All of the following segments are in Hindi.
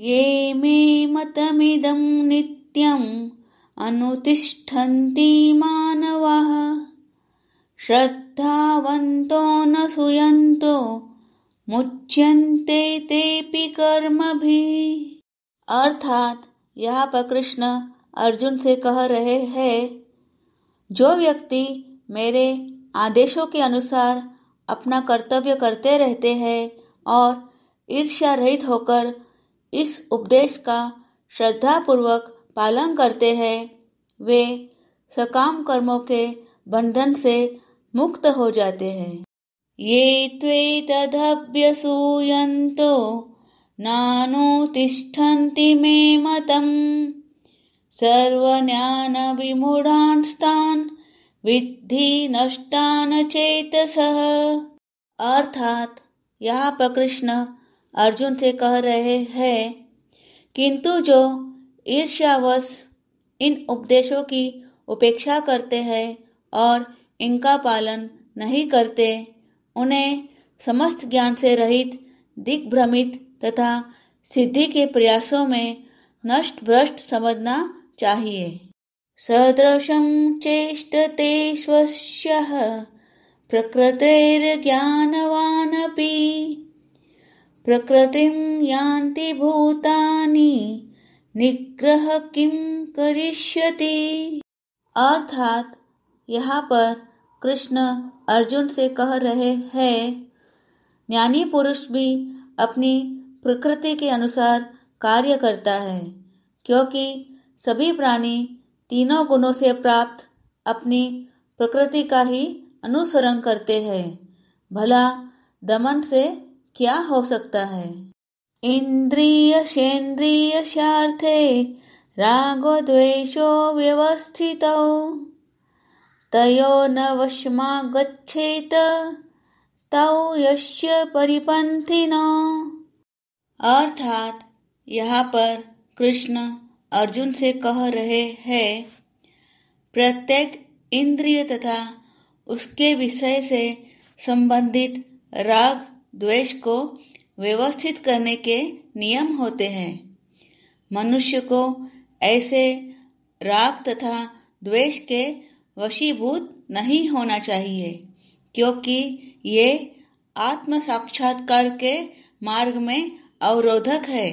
ये मे मतमिदं नित्यम् अनुतिष्ठन्ति मानवः श्रद्धावन्तो न सुयन्तो मुच्यन्ते तेऽपि कर्मभिः अर्थात यहाँ पर कृष्ण अर्जुन से कह रहे हैं जो व्यक्ति मेरे आदेशों के अनुसार अपना कर्तव्य करते रहते हैं और ईर्ष्या रहित होकर इस उपदेश का श्रद्धापूर्वक पालन करते हैं वे सकाम कर्मों के बंधन से मुक्त हो जाते हैं ये त्वे सूयंतो नानो तिष्ठन्ति मे मतम् सर्वज्ञानविमूढांस्तान् विद्धि नष्टान चेतसः अर्थात यहाँ पर कृष्ण अर्जुन से कह रहे हैं किंतु जो ईर्ष्यावश इन उपदेशों की उपेक्षा करते हैं और इनका पालन नहीं करते उन्हें समस्त ज्ञान से रहित दिग्भ्रमित तथा सिद्धि के प्रयासों में नष्ट भ्रष्ट समझना चाहिए सदृशं चेष्टते प्रकृतिर्ज्ञानवान भी प्रकृतिं यान्ति भूतानि निग्रह किम करिष्यति अर्थात यहाँ पर कृष्ण अर्जुन से कह रहे हैं ज्ञानी पुरुष भी अपनी प्रकृति के अनुसार कार्य करता है क्योंकि सभी प्राणी तीनों गुणों से प्राप्त अपनी प्रकृति का ही अनुसरण करते हैं भला दमन से क्या हो सकता है इंद्रिय शेन्द्रिय शार्थे रागो द्वेषो व्यवस्थित तयो न वश्मा गच्छेत तौ यश्य परिपंथिन अर्थात यहाँ पर कृष्ण अर्जुन से कह रहे हैं प्रत्येक इंद्रिय तथा उसके विषय से संबंधित राग द्वेष को व्यवस्थित करने के नियम होते हैं मनुष्य को ऐसे राग तथा द्वेष के वशीभूत नहीं होना चाहिए क्योंकि ये आत्म साक्षात्कार के मार्ग में अवरोधक है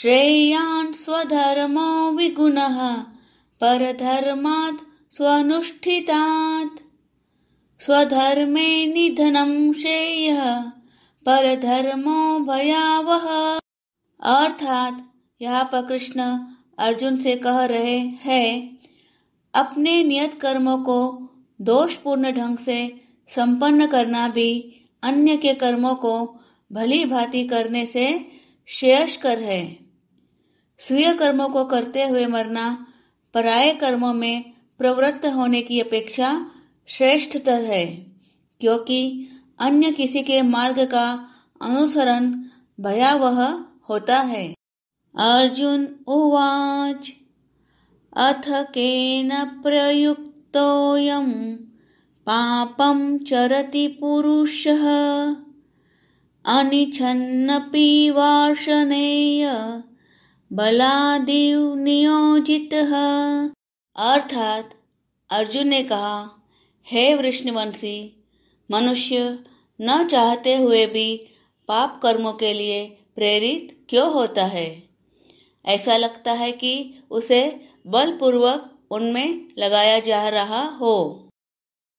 श्रेयान स्वधर्मो विगुण पर परधर्मात् स्वनुष्ठितात् स्वधर्मे निधनं श्रेयः परधर्मो भयावह अर्थात यहाँ पर कृष्ण अर्जुन से कह रहे हैं अपने नियत कर्मों को दोषपूर्ण ढंग से संपन्न करना भी अन्य के कर्मों को भली भांति करने से श्रेयस्कर है स्वीय कर्मों को करते हुए मरना पराये कर्मों में प्रवृत्त होने की अपेक्षा श्रेष्ठतर है क्योंकि अन्य किसी के मार्ग का अनुसरण भयावह होता है अर्जुन उवाच अथ केन प्रयुक्तोऽयं पापं चरति पुरुषः अनिच्छन्नपि वार्षणेय बलादिव नियोजितः अर्थात अर्जुन ने कहा हे वृष्णवंशी मनुष्य न चाहते हुए भी पाप कर्मों के लिए प्रेरित क्यों होता है ऐसा लगता है कि उसे बलपूर्वक उनमें लगाया जा रहा हो